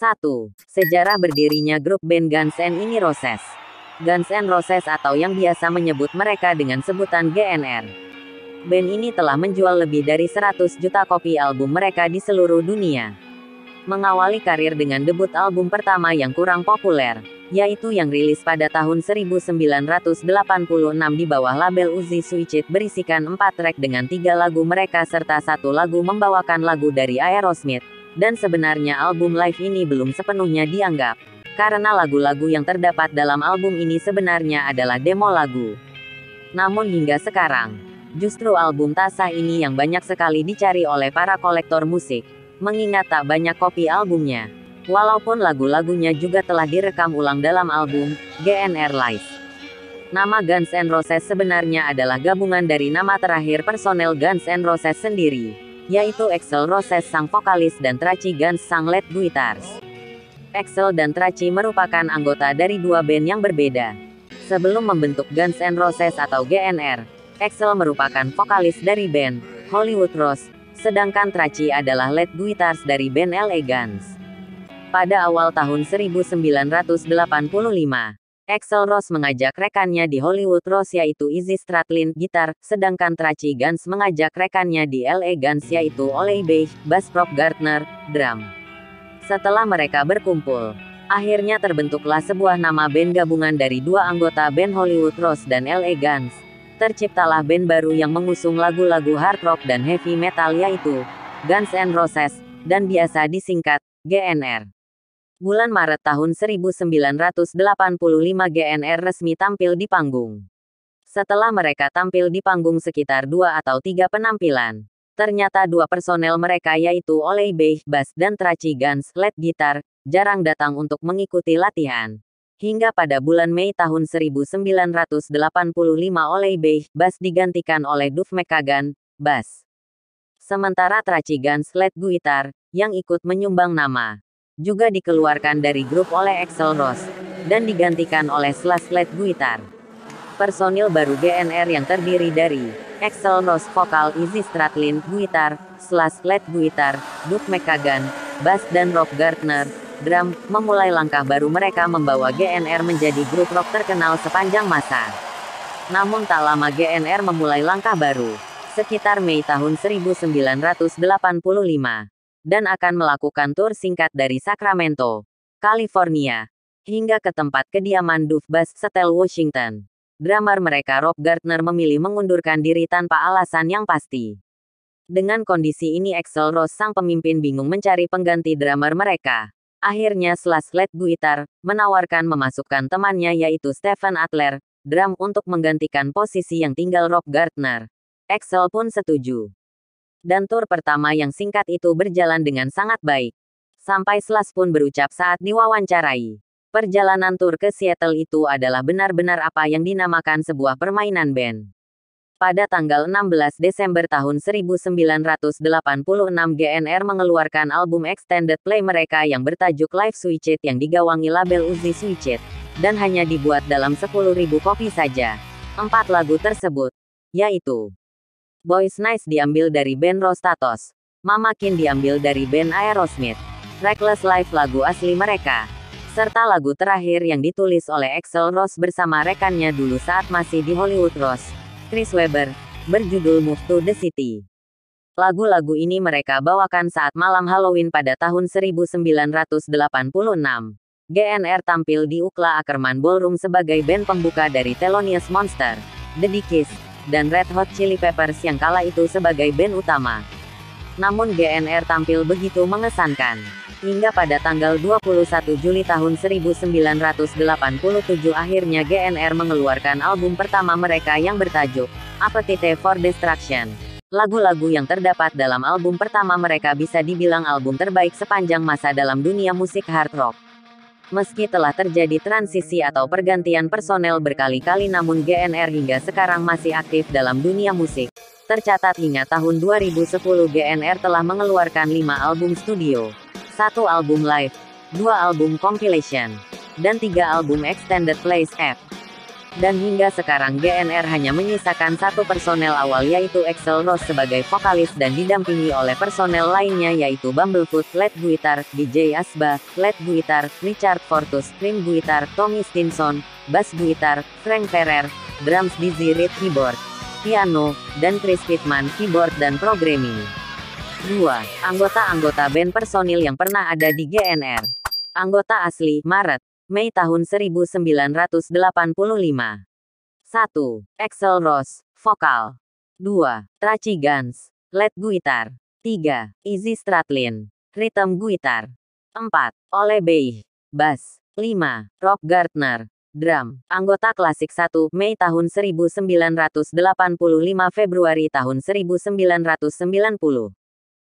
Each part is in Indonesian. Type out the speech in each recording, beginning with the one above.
1. Sejarah berdirinya grup band Guns N' Roses. Guns N' Roses atau yang biasa menyebut mereka dengan sebutan GNR. Band ini telah menjual lebih dari 100 juta kopi album mereka di seluruh dunia. Mengawali karir dengan debut album pertama yang kurang populer, yaitu yang rilis pada tahun 1986 di bawah label Uzi Switched berisikan 4 track dengan tiga lagu mereka serta satu lagu membawakan lagu dari Aerosmith, dan sebenarnya album live ini belum sepenuhnya dianggap. Karena lagu-lagu yang terdapat dalam album ini sebenarnya adalah demo lagu. Namun hingga sekarang, justru album Tasa ini yang banyak sekali dicari oleh para kolektor musik, mengingat tak banyak kopi albumnya. Walaupun lagu-lagunya juga telah direkam ulang dalam album GNR Live. Nama Guns N' Roses sebenarnya adalah gabungan dari nama terakhir personel Guns N' Roses sendiri yaitu Excel Roses sang vokalis dan Traci Gans sang lead guitars. Excel dan Traci merupakan anggota dari dua band yang berbeda. Sebelum membentuk Guns N' Roses atau GNR, Excel merupakan vokalis dari band Hollywood Rose, sedangkan Traci adalah lead guitars dari band LA Guns. Pada awal tahun 1985, Axel Ross mengajak rekannya di Hollywood Rose yaitu Izzy Stradlin, gitar, sedangkan Tracy Guns mengajak rekannya di LA Guns yaitu Oleh Beige, bass prop Gardner, drum. Setelah mereka berkumpul, akhirnya terbentuklah sebuah nama band gabungan dari dua anggota band Hollywood Rose dan LA Guns. Terciptalah band baru yang mengusung lagu-lagu hard rock dan heavy metal yaitu Guns N' Roses, dan biasa disingkat GNR bulan Maret tahun 1985 GNR resmi tampil di panggung. Setelah mereka tampil di panggung sekitar dua atau tiga penampilan, ternyata dua personel mereka yaitu Oleh Bey, Bass dan Traci Guns, Led gitar, jarang datang untuk mengikuti latihan. Hingga pada bulan Mei tahun 1985 Oleh Bey, Bass digantikan oleh Duf Mekagan, Bass. Sementara Traci Guns, Led gitar, yang ikut menyumbang nama juga dikeluarkan dari grup oleh Axel Rose, dan digantikan oleh Slash Led Guitar. Personil baru GNR yang terdiri dari Axel Rose vokal Izzy Stratlin Guitar, Led Guitar, Duke McKagan, Bass dan Rob Gardner, drum, memulai langkah baru mereka membawa GNR menjadi grup rock terkenal sepanjang masa. Namun tak lama GNR memulai langkah baru, sekitar Mei tahun 1985 dan akan melakukan tur singkat dari Sacramento, California, hingga ke tempat kediaman Dufbas Setel Washington. Drummer mereka Rob Gardner memilih mengundurkan diri tanpa alasan yang pasti. Dengan kondisi ini Axel Rose sang pemimpin bingung mencari pengganti drummer mereka. Akhirnya Slash Led Guitar menawarkan memasukkan temannya yaitu Stephen Adler, drum untuk menggantikan posisi yang tinggal Rob Gardner. Axel pun setuju. Dan tur pertama yang singkat itu berjalan dengan sangat baik. Sampai Slas pun berucap saat diwawancarai. Perjalanan tur ke Seattle itu adalah benar-benar apa yang dinamakan sebuah permainan band. Pada tanggal 16 Desember tahun 1986 GNR mengeluarkan album extended play mereka yang bertajuk Live Switched yang digawangi label Uzi Switched, dan hanya dibuat dalam 10.000 kopi saja. Empat lagu tersebut, yaitu Boys Nice diambil dari band Rostatos. Mama Kin diambil dari band Aerosmith. Reckless Life lagu asli mereka. Serta lagu terakhir yang ditulis oleh Axel Rose bersama rekannya dulu saat masih di Hollywood Rose, Chris Weber, berjudul Move to the City. Lagu-lagu ini mereka bawakan saat malam Halloween pada tahun 1986. GNR tampil di Ukla Ackerman Ballroom sebagai band pembuka dari Thelonious Monster, The Dickies, dan Red Hot Chili Peppers yang kala itu sebagai band utama. Namun GNR tampil begitu mengesankan. Hingga pada tanggal 21 Juli tahun 1987 akhirnya GNR mengeluarkan album pertama mereka yang bertajuk Appetite for Destruction. Lagu-lagu yang terdapat dalam album pertama mereka bisa dibilang album terbaik sepanjang masa dalam dunia musik hard rock. Meski telah terjadi transisi atau pergantian personel berkali-kali namun GNR hingga sekarang masih aktif dalam dunia musik. Tercatat hingga tahun 2010 GNR telah mengeluarkan 5 album studio, 1 album live, 2 album compilation, dan 3 album extended plays app. Dan hingga sekarang GNR hanya menyisakan satu personel awal yaitu Axel Rose sebagai vokalis dan didampingi oleh personel lainnya yaitu Bumblefoot, Led Guitar, DJ Asba, Led Guitar, Richard Fortus, Trim Guitar, Tommy Stinson, Bass Guitar, Frank Ferrer, Drums Dizzy Reed Keyboard, Piano, dan Chris Pittman Keyboard dan Programming. 2. Anggota-anggota band personil yang pernah ada di GNR. Anggota asli, Maret. Mei tahun 1985. 1. Axel Ross, vokal. 2. Traci Gans, lead guitar. 3. Izzy Stratlin, rhythm guitar. 4. Ole Bey, bass. 5. Rob Gardner, drum. Anggota klasik 1 Mei tahun 1985 Februari tahun 1990.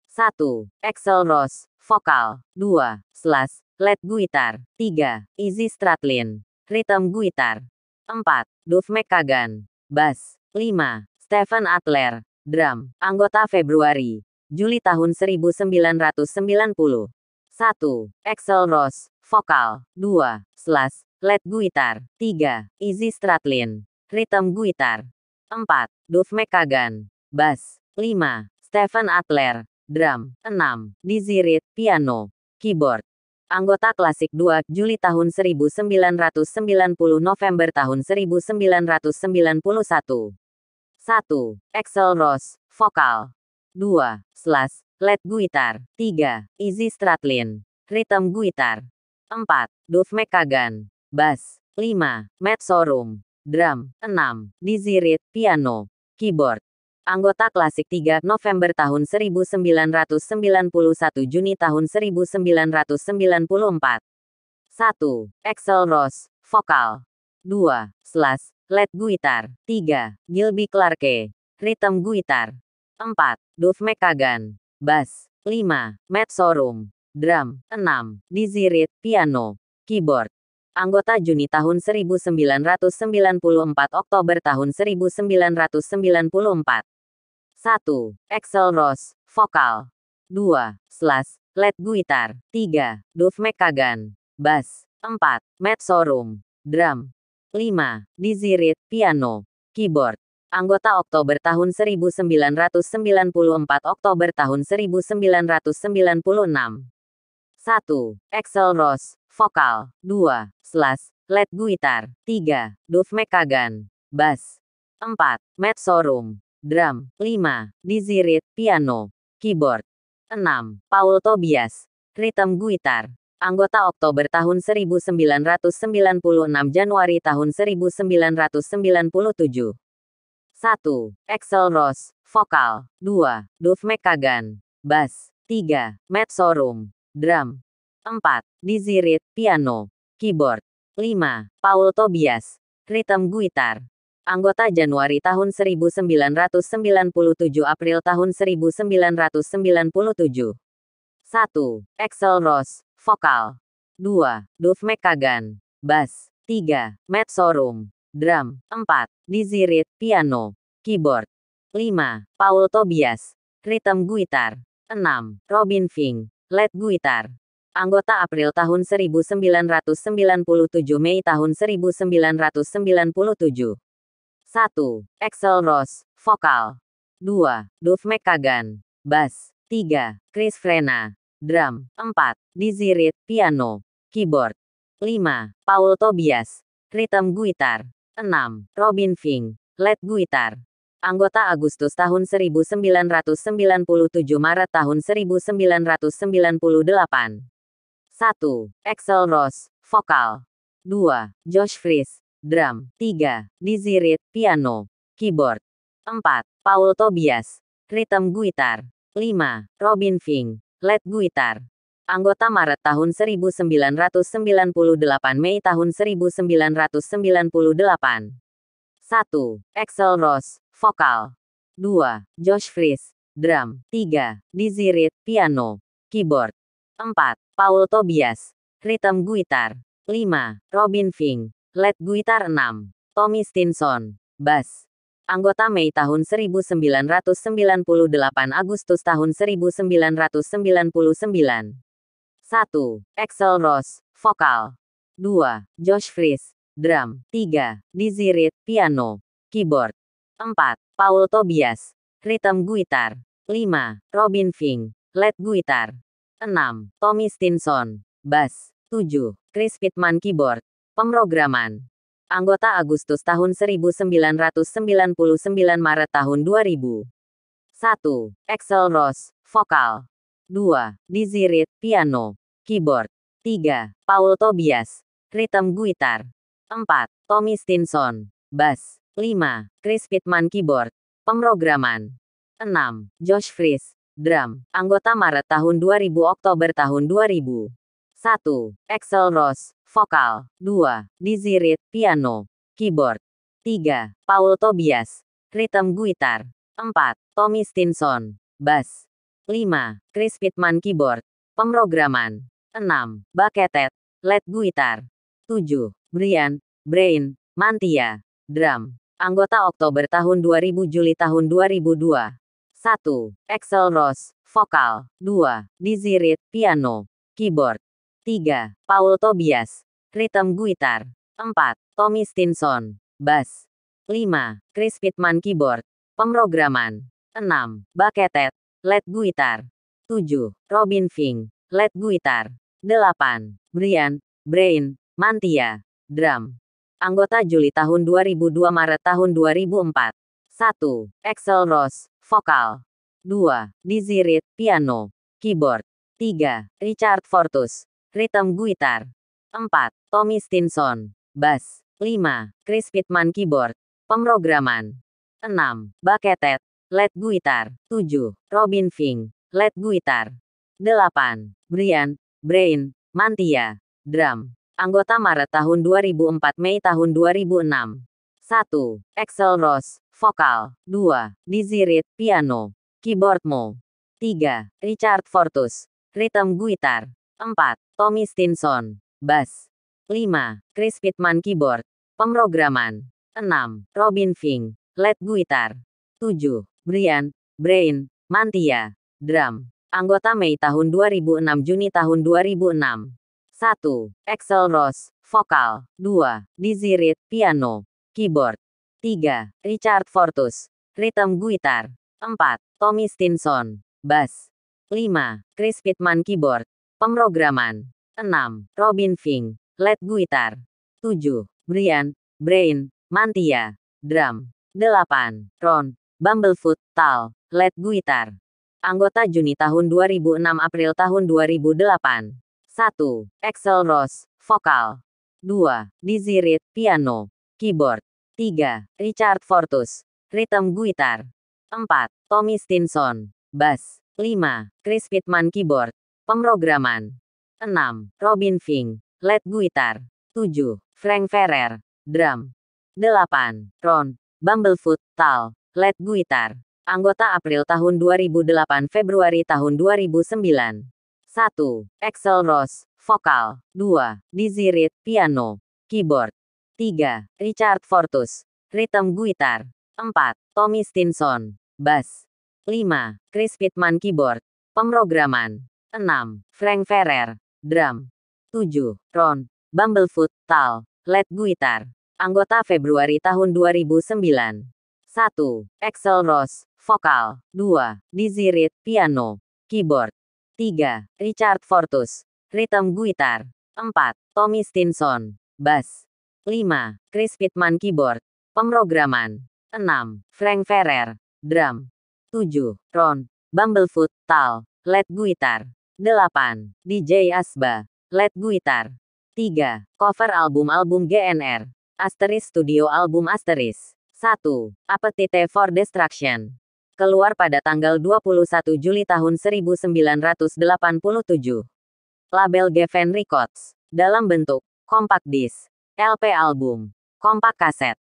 1. Axel Ross, vokal. 2. Slash, Led guitar. 3. Easy Stratlin. Rhythm guitar. 4. Duff McKagan. Bass. 5. Stephen Adler. Drum. Anggota Februari. Juli tahun 1990. 1. Axel Rose. Vokal. 2. Slash. Led guitar. 3. Easy Stratlin. Rhythm guitar. 4. Duff McKagan. Bass. 5. Stephen Adler. Drum. 6. Dizzy Reed. Piano. Keyboard anggota klasik 2, Juli tahun 1990 November tahun 1991. 1. Excel Ross, vokal. 2. Slash, Led guitar. 3. Easy Stratlin, rhythm guitar. 4. Dove McKagan, bass. 5. Matt Sorum, drum. 6. Dizzy Reed, piano. Keyboard anggota klasik 3 November tahun 1991 Juni tahun 1994. 1. Excel Ross, vokal. 2. Slash, led guitar. 3. Gilby Clarke, rhythm guitar. 4. Dove McKagan, bass. 5. Matt Sorum, drum. 6. Dizzy Reed, piano. Keyboard anggota Juni tahun 1994 Oktober tahun 1994. 1. Axel Rose, vokal. 2. Slash, lead guitar. 3. Dove McKagan, bass. 4. Matt Sorum, drum. 5. Dizirit, piano. Keyboard. Anggota Oktober tahun 1994 Oktober tahun 1996. 1. Axel Rose, vokal. 2. Slash, lead guitar. 3. Dove McKagan, bass. 4. Matt Sorum, drum, 5, dizirit, piano, keyboard, 6, Paul Tobias, rhythm guitar, anggota Oktober tahun 1996 Januari tahun 1997. 1. Axel Rose, vokal, 2. Dove McKagan, bass, 3. Matt Sorum, drum, 4. Dizirit, piano, keyboard, 5. Paul Tobias, rhythm guitar anggota Januari tahun 1997 April tahun 1997. 1. Axel Rose, vokal. 2. Dove McKagan, bass. 3. Matt Sorum, drum. 4. Reed piano. Keyboard. 5. Paul Tobias, rhythm gitar. 6. Robin Fink, lead gitar anggota April tahun 1997 Mei tahun 1997 1. Axel Rose, vokal. 2. Dove McKagan, bass. 3. Chris Frena, drum. 4. Dizzy Reed, piano. Keyboard. 5. Paul Tobias, rhythm guitar. 6. Robin Fink, lead guitar. Anggota Agustus tahun 1997 Maret tahun 1998. 1. Axel Rose, vokal. 2. Josh Fries, drum, 3. Dizzy Reed, piano, keyboard, 4. Paul Tobias, rhythm guitar, 5. Robin Fink, lead guitar. Anggota Maret tahun 1998 Mei tahun 1998 1. Axel Rose, vokal 2. Josh Fries, drum 3. Dizzy Reed, piano, keyboard 4. Paul Tobias, rhythm guitar 5. Robin Fink, Led Guitar 6. Tommy Stinson. Bass. Anggota Mei tahun 1998 Agustus tahun 1999. 1. Axel Ross, Vokal. 2. Josh Fries. Drum. 3. Dizzy Reed. Piano. Keyboard. 4. Paul Tobias. Rhythm Guitar. 5. Robin Fink. Led Guitar. 6. Tommy Stinson. Bass. 7. Chris Pittman Keyboard. Pemrograman. Anggota Agustus tahun 1999 Maret tahun 2000. 1. Excel Ross, vokal. 2. Dizirit, piano, keyboard. 3. Paul Tobias, Rhythm gitar. 4. Tommy Stinson, bass. 5. Chris Pittman keyboard, pemrograman. 6. Josh Fries, drum. Anggota Maret tahun 2000 Oktober tahun 2000. 1. Excel Ross, vokal. 2. Dizzy Reed, piano, keyboard. 3. Paul Tobias, rhythm gitar. 4. Tommy Stinson, bass. 5. Chris Pittman keyboard, pemrograman. 6. Baketet, led gitar. 7. Brian, Brain, Mantia, drum. Anggota Oktober tahun 2000 Juli tahun 2002. 1. Axel Ross, vokal. 2. Dizzy Reed, piano, keyboard. 3. Paul Tobias. Ritem Guitar. 4. Tommy Stinson. Bass. 5. Chris Pittman Keyboard. Pemrograman. 6. Baketet. Led Guitar. 7. Robin Fink. Led Guitar. 8. Brian. Brain. Mantia. Drum. Anggota Juli tahun 2002 Maret tahun 2004. 1. Axel Ross. Vokal. 2. Dizzy Reed. Piano. Keyboard. 3. Richard Fortus. Ritem Guitar. 4. Tommy Stinson. Bass. 5. Chris Pittman Keyboard. Pemrograman. 6. Bucketet Led Guitar. 7. Robin Fink. Led Guitar. 8. Brian. Brain. Mantia. Drum. Anggota Maret tahun 2004 Mei tahun 2006. 1. Axel Ross Vokal. 2. Dizzy Reed Piano. Keyboard Mo. 3. Richard Fortus. Rhythm Guitar. 4. Tommy Stinson. Bass. 5. Chris Pittman Keyboard. Pemrograman. 6. Robin Fink. Lead Guitar. 7. Brian. Brain. Mantia. Drum. Anggota Mei tahun 2006 Juni tahun 2006. 1. Axel Ross. Vokal. 2. Dizzy Reed. Piano. Keyboard. 3. Richard Fortus. Rhythm Guitar. 4. Tommy Stinson. Bass. 5. Chris Pittman Keyboard. Pemrograman. 6. Robin Fink. Led Guitar. 7. Brian. Brain. Mantia. Drum. 8. Ron. Bumblefoot. Tal. Led Guitar. Anggota Juni tahun 2006 April tahun 2008. 1. Axel Ross, Vokal. 2. Dizzy Reed, Piano. Keyboard. 3. Richard Fortus. Rhythm Guitar. 4. Tommy Stinson. Bass. 5. Chris Pittman Keyboard. Pemrograman. 6. Robin Fink. Lead Guitar. 7. Frank Ferrer. Drum. 8. Ron. Bumblefoot. Tal. Lead Guitar. Anggota April tahun 2008 Februari tahun 2009. 1. Axel Rose. Vokal. 2. Reed. Piano. Keyboard. 3. Richard Fortus. Rhythm Guitar. 4. Tommy Stinson. Bass. 5. Chris Pittman Keyboard. Pemrograman. 6. Frank Ferrer, drum. 7. Ron, Bumblefoot, tal, led guitar. Anggota Februari tahun 2009. 1. Axel Ross, vokal. 2. Dizzy Reed, piano, keyboard. 3. Richard Fortus, rhythm guitar. 4. Tommy Stinson, bass. 5. Chris Pittman keyboard, pemrograman. 6. Frank Ferrer, drum. 7. Ron, Bumblefoot, tal, led guitar. 8. DJ Asba. Let Guitar. 3. Cover album-album GNR. Asteris studio album Asteris. 1. Appetite for Destruction. Keluar pada tanggal 21 Juli tahun 1987. Label Geffen Records. Dalam bentuk kompak disc, LP album, kompak kaset.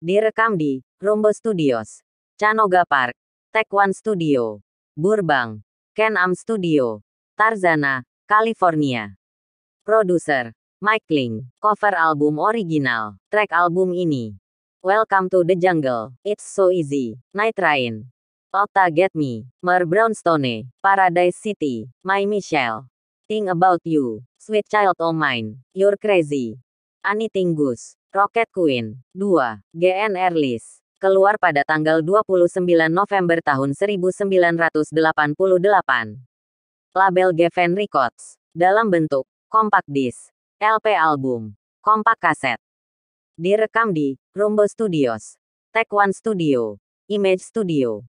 Direkam di Rumbo Studios, Canoga Park, Tech One Studio, Burbank, Ken Am Studio, Tarzana, California. Produser, Mike Ling. Cover album original. Track album ini. Welcome to the Jungle, It's So Easy, Night Rain. Otta Get Me, Mer Brownstone, Paradise City, My Michelle. Think About You, Sweet Child O' Mine, You're Crazy. Anything Goose, Rocket Queen. 2. GN List. Keluar pada tanggal 29 November tahun 1988 label Geffen Records, dalam bentuk compact disc, LP album, compact kaset. Direkam di Rumbo Studios, Tech One Studio, Image Studio.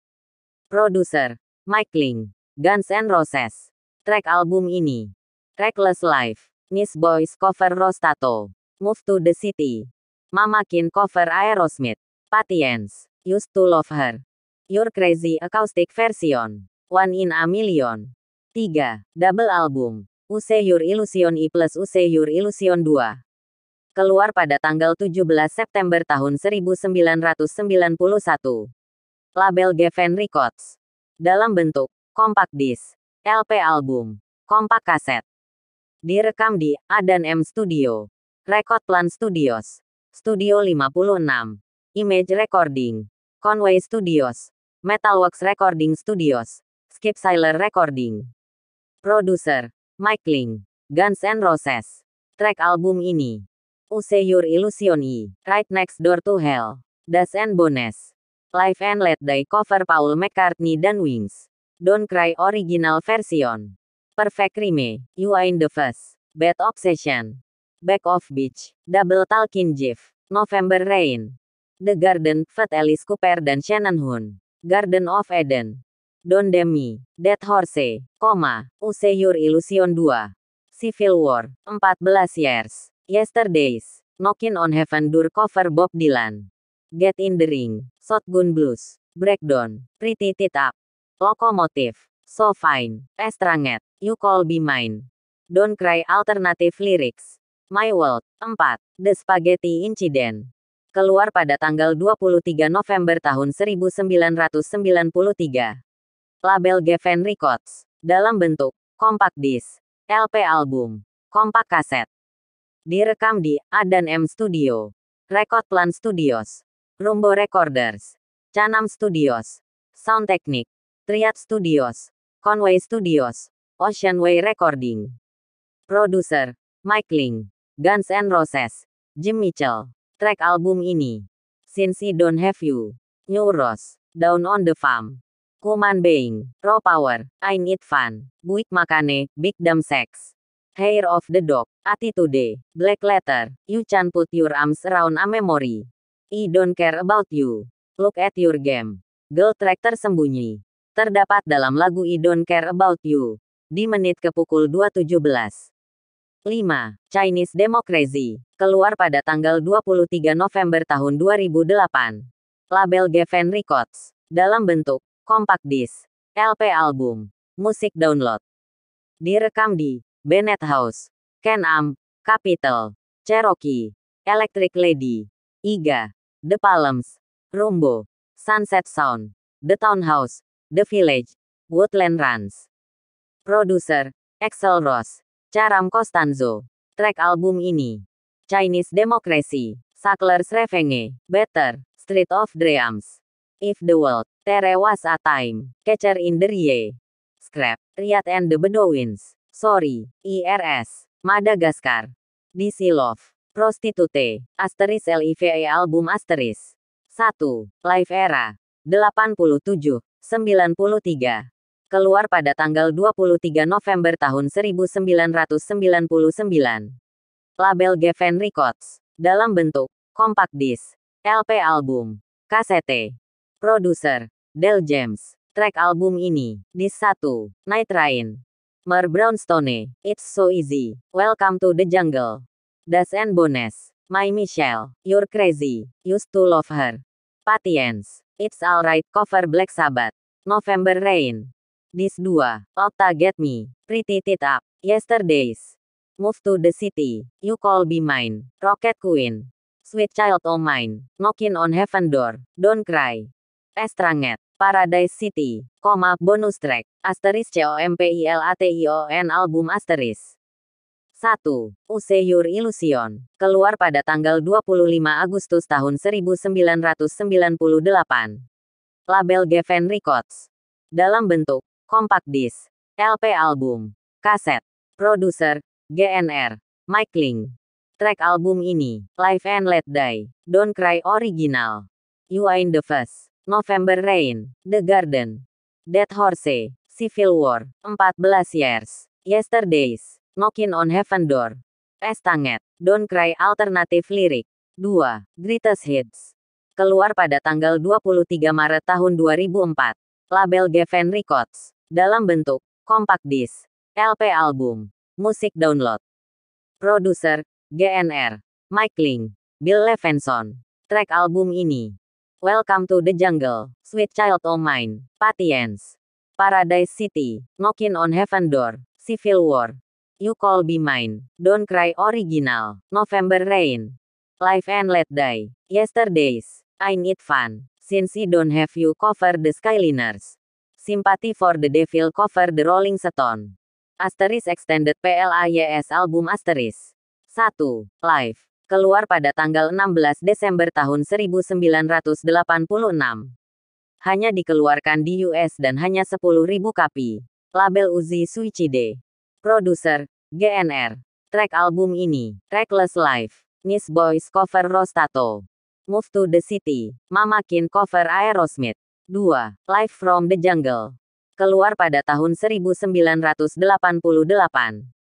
Produser, Mike Ling, Guns N' Roses. Track album ini, Reckless Life, Nis Boys cover Rostato, Move to the City, Mama Kin cover Aerosmith, Patience, Used to Love Her, Your Crazy Acoustic Version, One in a Million. 3. Double album. Your Illusion I plus Your Illusion 2. Keluar pada tanggal 17 September tahun 1991. Label Geffen Records. Dalam bentuk compact disc, LP album, compact kaset. Direkam di A dan M Studio. Record Plan Studios. Studio 56. Image Recording. Conway Studios. Metalworks Recording Studios. Skip Siler Recording. Produser, Mike Ling, Guns N' Roses. Track album ini, Use Your Illusion E, Right Next Door to Hell, Das and Bones, Life and Let Die cover Paul McCartney dan Wings, Don't Cry original version, Perfect Rime, You Ain't the First, Bad Obsession, Back Off Beach, Double Talkin' Jeff, November Rain, The Garden, Fat Alice Cooper dan Shannon Hoon, Garden of Eden, Don Demi, Dead Horse, Koma, Use Illusion 2, Civil War, 14 Years, Yesterdays, Knockin' on Heaven Door Cover Bob Dylan, Get in the Ring, Shotgun Blues, Breakdown, Pretty Tit Up, Lokomotif, So Fine, Estranget, You Call Be Mine, Don't Cry Alternative Lyrics, My World, 4, The Spaghetti Incident keluar pada tanggal 23 November tahun 1993 label Geffen Records, dalam bentuk kompak disc, LP album, kompak kaset. Direkam di A dan M Studio, Record Plan Studios, Rumbo Recorders, Canam Studios, Sound Technique, Triad Studios, Conway Studios, Ocean Way Recording. Produser, Mike Ling, Guns N' Roses, Jim Mitchell. Track album ini, Since I Don't Have You, New Rose, Down on the Farm. Woman being. Raw power. I need fun. Buik makane. Big dumb sex. Hair of the dog. Attitude. Black letter. You can put your arms around a memory. I don't care about you. Look at your game. Girl track tersembunyi. Terdapat dalam lagu I don't care about you. Di menit ke pukul 2.17. 5. Chinese Democracy keluar pada tanggal 23 November tahun 2008. Label Geffen Records dalam bentuk Compact Disc, LP album, musik download. Direkam di Bennett House, Ken Am, Capital, Cherokee, Electric Lady, Iga, The Palms, Rumbo, Sunset Sound, The Townhouse, The Village, Woodland Runs. Produser, Axel Ross, Charam Costanzo. Track album ini, Chinese Democracy, Sackler's Revenge, Better, Street of Dreams, If the World, There was a time. Catcher in the Rye. Scrap. Riyad and the Bedouins. Sorry. IRS. Madagascar. DC Love. Prostitute. Asteris LIVE album Asteris. 1. Live Era. 87. 93. Keluar pada tanggal 23 November tahun 1999. Label Geffen Records. Dalam bentuk compact disc, LP album, KCT produser, Del James. Track album ini, di 1, Night Rain. Mer Brownstone, It's So Easy, Welcome to the Jungle. Das and Bones, My Michelle, You're Crazy, Used to Love Her. Patience, It's Alright cover Black Sabbath. November Rain. This 2, Opta Get Me, Pretty Tit Up, Yesterdays. Move to the City, You Call Be Mine, Rocket Queen. Sweet Child O' Mine, Knocking on Heaven Door, Don't Cry. Estranget, Paradise City, koma, bonus track, asteris COMPILATION album asteris. 1. Use Illusion, keluar pada tanggal 25 Agustus tahun 1998. Label Geffen Records. Dalam bentuk, kompak disc, LP album, kaset, produser, GNR, Mike Ling. Track album ini, Live and Let Die, Don't Cry Original. You Ain't the First. November Rain, The Garden, Dead Horse, Civil War, 14 Years, Yesterdays, Knockin' on Heaven Door, Estanget, Don't Cry Alternative Lirik, 2, Greatest Hits, keluar pada tanggal 23 Maret tahun 2004, label Geffen Records, dalam bentuk compact disc, LP album, musik download. Produser, GNR, Mike Ling, Bill Levenson. Track album ini Welcome to the jungle, sweet child of mine. Patience. Paradise City, knocking on heaven door, civil war. You call be mine, don't cry original. November rain. Life and let die. Yesterdays, I need fun. Since I don't have you cover the skyliners. Sympathy for the devil cover the rolling stone. Asteris extended PLAYS album asteris. 1. Live keluar pada tanggal 16 Desember tahun 1986. Hanya dikeluarkan di US dan hanya 10.000 kopi. Label Uzi Suicide. Produser, GNR. Track album ini, Reckless Life. Nis Boys cover Rostato. Move to the City. Mamakin cover Aerosmith. 2. Live from the Jungle. Keluar pada tahun 1988.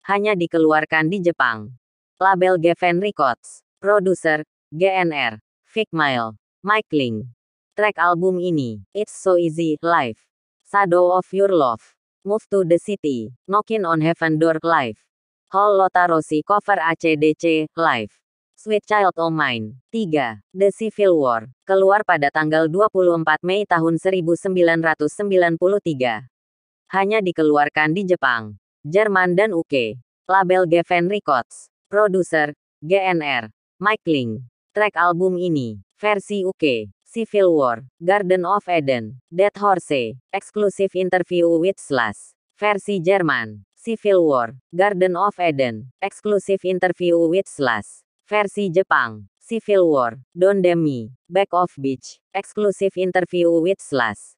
Hanya dikeluarkan di Jepang. Label Geffen Records. Produser, GNR. Figmail. Mike Link. Track album ini, It's So Easy, Live. Shadow of Your Love. Move to the City, Knockin' on Heaven Door, Live. Hall Lotarosi cover ACDC, Live. Sweet Child O' Mine. 3. The Civil War. Keluar pada tanggal 24 Mei tahun 1993. Hanya dikeluarkan di Jepang, Jerman dan UK. Label Geffen Records. Produser, GNR, Mike Ling. Track album ini, versi UK, Civil War, Garden of Eden, Dead Horse, Exclusive Interview with Slash, versi Jerman, Civil War, Garden of Eden, Exclusive Interview with Slash, versi Jepang, Civil War, Don't Demi, Back of Beach, Exclusive Interview with Slash,